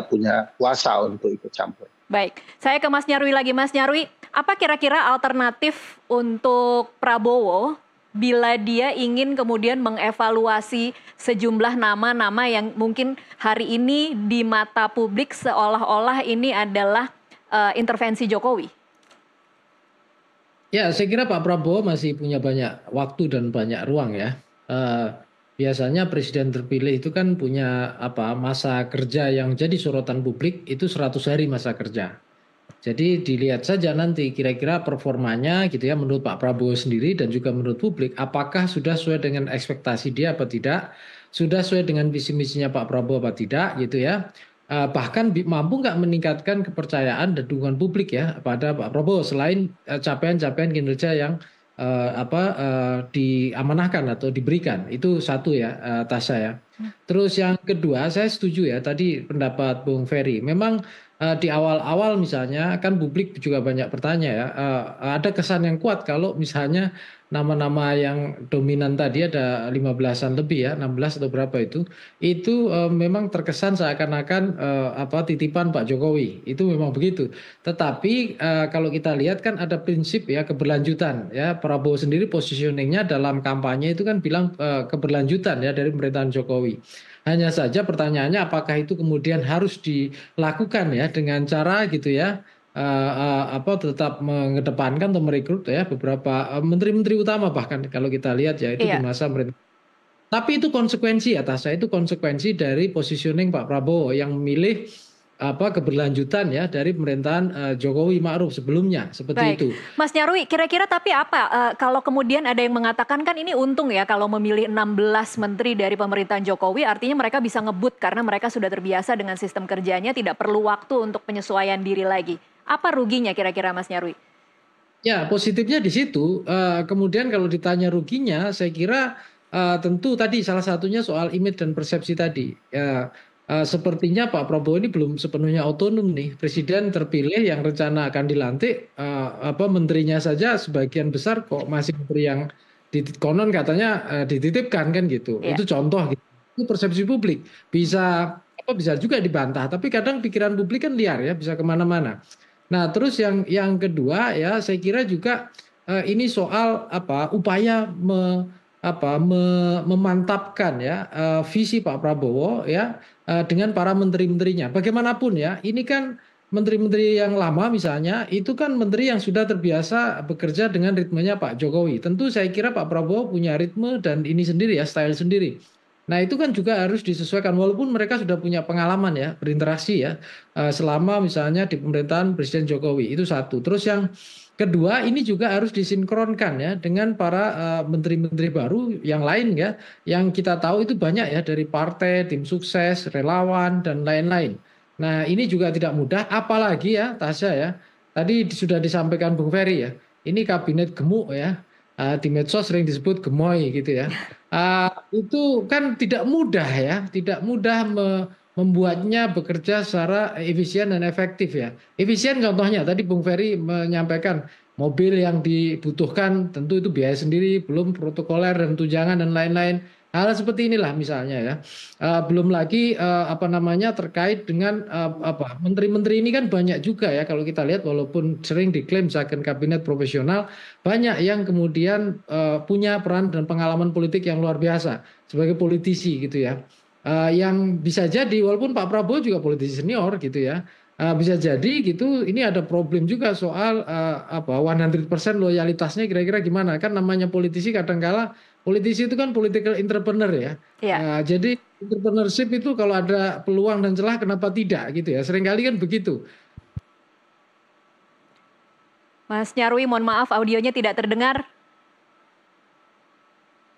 punya kuasa untuk ikut campur. Baik, saya ke Mas Nyarwi lagi. Mas Nyarwi, apa kira-kira alternatif untuk Prabowo bila dia ingin kemudian mengevaluasi sejumlah nama-nama yang mungkin hari ini di mata publik seolah-olah ini adalah uh, intervensi Jokowi? Ya, saya kira Pak Prabowo masih punya banyak waktu dan banyak ruang ya. Uh, biasanya presiden terpilih itu kan punya apa masa kerja yang jadi sorotan publik itu 100 hari masa kerja. Jadi dilihat saja nanti kira-kira performanya gitu ya menurut Pak Prabowo sendiri dan juga menurut publik apakah sudah sesuai dengan ekspektasi dia apa tidak, sudah sesuai dengan visi misinya Pak Prabowo apa tidak gitu ya. Eh, bahkan mampu nggak meningkatkan kepercayaan dan dukungan publik ya pada Pak Prabowo selain eh, capaian-capaian kinerja yang Eh, apa uh, diamanahkan atau diberikan itu satu ya uh, Tasya ya Terus yang kedua, saya setuju ya tadi pendapat Bung Ferry. Memang uh, di awal-awal misalnya kan publik juga banyak bertanya ya, uh, ada kesan yang kuat kalau misalnya nama-nama yang dominan tadi ada 15-an lebih ya, 16 atau berapa itu, itu uh, memang terkesan seakan-akan uh, apa titipan Pak Jokowi. Itu memang begitu. Tetapi uh, kalau kita lihat kan ada prinsip ya keberlanjutan ya. Prabowo sendiri positioningnya dalam kampanye itu kan bilang uh, keberlanjutan ya dari pemerintahan Jokowi Jokowi. Hanya saja pertanyaannya apakah itu kemudian harus dilakukan ya dengan cara gitu ya uh, uh, apa tetap mengedepankan atau merekrut ya beberapa menteri eh, menteri-menteri utama bahkan kalau kita lihat ya itu iya. di masa pemerintah. Tapi itu konsekuensi atas saya itu konsekuensi dari positioning Pak Prabowo yang memilih apa keberlanjutan ya dari pemerintahan uh, Jokowi Ma'ruf sebelumnya seperti Baik. itu. Mas Nyarwi, kira-kira tapi apa uh, kalau kemudian ada yang mengatakan kan ini untung ya kalau memilih 16 menteri dari pemerintahan Jokowi artinya mereka bisa ngebut karena mereka sudah terbiasa dengan sistem kerjanya tidak perlu waktu untuk penyesuaian diri lagi. Apa ruginya kira-kira Mas Nyarwi? Ya, positifnya di situ. Uh, kemudian kalau ditanya ruginya, saya kira uh, tentu tadi salah satunya soal image dan persepsi tadi. Uh, Eh, sepertinya Pak Prabowo ini belum sepenuhnya otonom nih. Presiden terpilih yang rencana akan dilantik, uh, apa menterinya saja sebagian besar kok masih menteri yang konon katanya uh, dititipkan kan gitu. Yeah. Itu contoh gitu. Itu persepsi publik. Bisa apa bisa juga dibantah, tapi kadang pikiran publik kan liar ya, bisa kemana-mana. Nah terus yang yang kedua ya saya kira juga uh, ini soal apa upaya me, apa me, memantapkan ya uh, visi Pak Prabowo ya uh, dengan para menteri-menterinya. Bagaimanapun ya, ini kan menteri-menteri yang lama misalnya itu kan menteri yang sudah terbiasa bekerja dengan ritmenya Pak Jokowi. Tentu saya kira Pak Prabowo punya ritme dan ini sendiri ya style sendiri. Nah, itu kan juga harus disesuaikan walaupun mereka sudah punya pengalaman ya berinteraksi ya eh, selama misalnya di pemerintahan Presiden Jokowi. Itu satu. Terus yang kedua ini juga harus disinkronkan ya dengan para eh, menteri-menteri baru yang lain ya yang kita tahu itu banyak ya dari partai, tim sukses, relawan dan lain-lain. Nah, ini juga tidak mudah apalagi ya Tasya ya. Tadi sudah disampaikan Bung Ferry ya. Ini kabinet gemuk ya uh, di medsos sering disebut gemoy gitu ya. Uh, itu kan tidak mudah ya, tidak mudah me membuatnya bekerja secara efisien dan efektif ya. Efisien contohnya tadi Bung Ferry menyampaikan mobil yang dibutuhkan tentu itu biaya sendiri, belum protokoler dan tunjangan dan lain-lain hal seperti inilah misalnya ya eh, belum lagi eh, apa namanya terkait dengan eh, apa menteri-menteri ini kan banyak juga ya kalau kita lihat walaupun sering diklaim second kabinet profesional banyak yang kemudian punya peran dan pengalaman politik yang luar biasa sebagai politisi gitu ya yang bisa jadi walaupun Pak Prabowo juga politisi senior gitu ya uh, bisa jadi gitu ini ada problem juga soal uh, apa 100% loyalitasnya kira-kira gimana kan namanya politisi kadangkala -kadang politisi itu kan political entrepreneur ya. ya. Nah, jadi entrepreneurship itu kalau ada peluang dan celah kenapa tidak gitu ya. Seringkali kan begitu. Mas Nyarwi, mohon maaf audionya tidak terdengar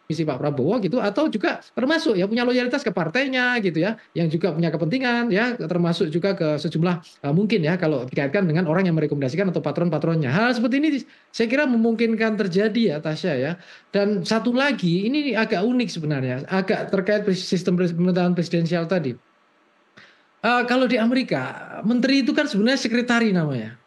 misi Pak Prabowo gitu atau juga termasuk ya punya loyalitas ke partainya gitu ya yang juga punya kepentingan ya termasuk juga ke sejumlah uh, mungkin ya kalau dikaitkan dengan orang yang merekomendasikan atau patron-patronnya hal seperti ini saya kira memungkinkan terjadi ya Tasya ya dan satu lagi ini agak unik sebenarnya agak terkait sistem pemerintahan presidensial tadi uh, kalau di Amerika menteri itu kan sebenarnya sekretari namanya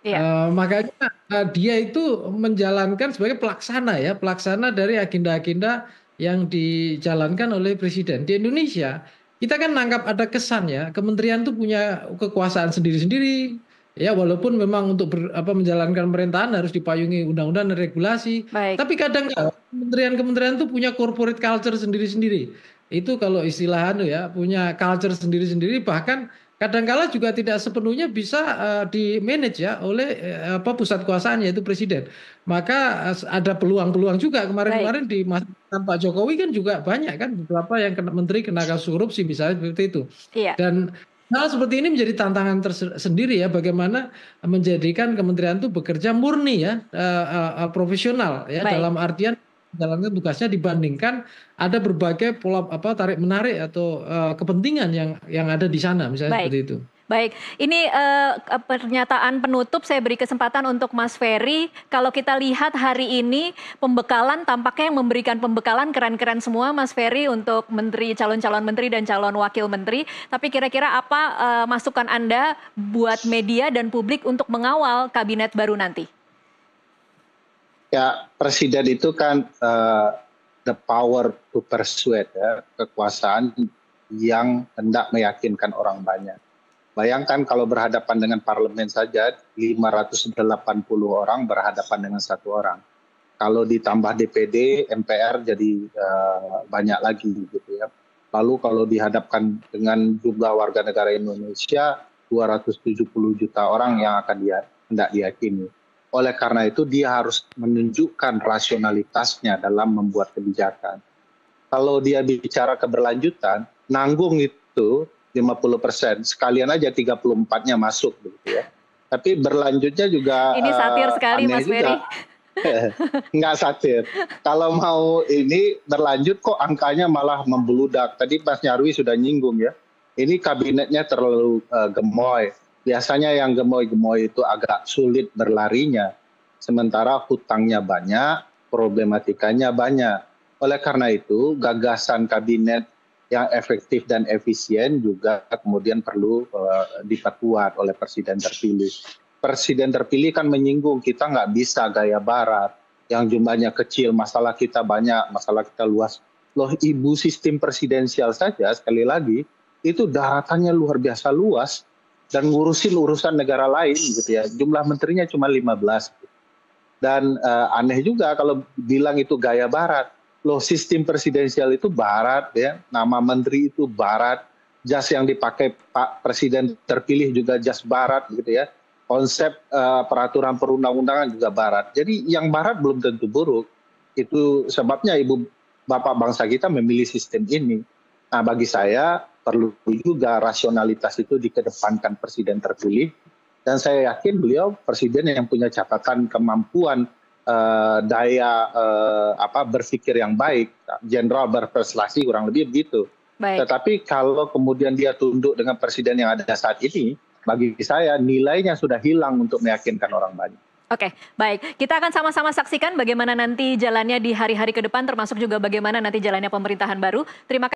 Yeah. Iya. Uh, makanya uh, dia itu menjalankan sebagai pelaksana ya, pelaksana dari agenda-agenda yang dijalankan oleh presiden. Di Indonesia, kita kan nangkap ada kesan ya, kementerian itu punya kekuasaan sendiri-sendiri. Ya, walaupun memang untuk ber, apa menjalankan pemerintahan harus dipayungi undang-undang dan regulasi. Baik. Tapi kadang kementerian-kementerian itu punya corporate culture sendiri-sendiri. Itu kalau istilah anu ya, punya culture sendiri-sendiri bahkan kadangkala juga tidak sepenuhnya bisa uh, eh, di manage ya oleh uh, apa pusat kuasaan yaitu presiden. Maka uh, ada peluang-peluang juga kemarin-kemarin di Pak Jokowi kan juga banyak kan beberapa yang kena menteri kena kasus korupsi misalnya seperti itu. Iya. Dan hal seperti ini menjadi tantangan tersendiri ya bagaimana menjadikan kementerian itu bekerja murni ya uh, uh, profesional ya Baik. dalam artian menjalankan tugasnya dibandingkan ada berbagai pola apa tarik menarik atau uh, kepentingan yang yang ada di sana misalnya Baik. seperti itu. Baik, ini uh, pernyataan penutup saya beri kesempatan untuk Mas Ferry. Kalau kita lihat hari ini pembekalan tampaknya yang memberikan pembekalan keren-keren semua Mas Ferry untuk menteri, calon-calon menteri dan calon wakil menteri. Tapi kira-kira apa uh, masukan Anda buat media dan publik untuk mengawal kabinet baru nanti? ya presiden itu kan uh, the power to persuade ya, kekuasaan yang hendak meyakinkan orang banyak. Bayangkan kalau berhadapan dengan parlemen saja 580 orang berhadapan dengan satu orang. Kalau ditambah DPD, MPR jadi uh, banyak lagi gitu ya. Lalu kalau dihadapkan dengan jumlah warga negara Indonesia 270 juta orang yang akan dia hendak diyakini. Oleh karena itu dia harus menunjukkan rasionalitasnya dalam membuat kebijakan. Kalau dia bicara keberlanjutan, nanggung itu 50%, persen, sekalian aja 34-nya masuk gitu ya. Tapi berlanjutnya juga Ini eh, satir sekali Mas Ferry. Nggak satir. Kalau mau ini berlanjut kok angkanya malah membeludak. Tadi Mas Nyarwi sudah nyinggung ya. Ini kabinetnya terlalu uh, gemoy biasanya yang gemoy-gemoy itu agak sulit berlarinya. Sementara hutangnya banyak, problematikanya banyak. Oleh karena itu, gagasan kabinet yang efektif dan efisien juga kemudian perlu uh, diperkuat oleh presiden terpilih. Presiden terpilih kan menyinggung kita nggak bisa gaya barat yang jumlahnya kecil, masalah kita banyak, masalah kita luas. Loh, ibu sistem presidensial saja sekali lagi itu daratannya luar biasa luas dan ngurusin urusan negara lain gitu ya. Jumlah menterinya cuma 15. Dan uh, aneh juga kalau bilang itu gaya barat. Loh sistem presidensial itu barat ya, nama menteri itu barat, jas yang dipakai Pak Presiden terpilih juga jas barat gitu ya. Konsep uh, peraturan perundang-undangan juga barat. Jadi yang barat belum tentu buruk. Itu sebabnya Ibu Bapak bangsa kita memilih sistem ini. Nah, bagi saya perlu juga rasionalitas itu dikedepankan presiden terpilih dan saya yakin beliau presiden yang punya catatan kemampuan uh, daya uh, apa berpikir yang baik jenderal berprestasi kurang lebih begitu baik. tetapi kalau kemudian dia tunduk dengan presiden yang ada saat ini bagi saya nilainya sudah hilang untuk meyakinkan orang banyak Oke, okay, baik. Kita akan sama-sama saksikan bagaimana nanti jalannya di hari-hari ke depan, termasuk juga bagaimana nanti jalannya pemerintahan baru. Terima kasih.